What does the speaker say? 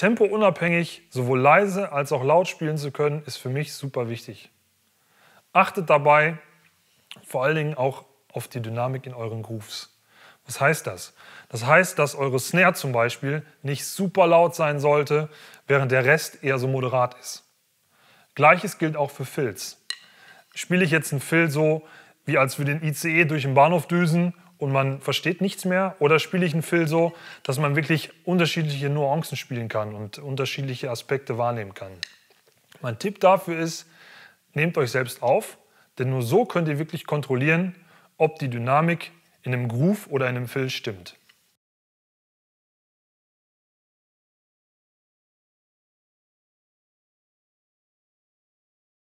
Tempounabhängig sowohl leise als auch laut spielen zu können, ist für mich super wichtig. Achtet dabei vor allen Dingen auch auf die Dynamik in euren Grooves. Was heißt das? Das heißt, dass eure Snare zum Beispiel nicht super laut sein sollte, während der Rest eher so moderat ist. Gleiches gilt auch für Fills. Spiele ich jetzt einen Fill so, wie als wir den ICE durch den Bahnhof düsen und man versteht nichts mehr? Oder spiele ich einen Film so, dass man wirklich unterschiedliche Nuancen spielen kann und unterschiedliche Aspekte wahrnehmen kann? Mein Tipp dafür ist, nehmt euch selbst auf, denn nur so könnt ihr wirklich kontrollieren, ob die Dynamik in einem Groove oder in einem Film stimmt.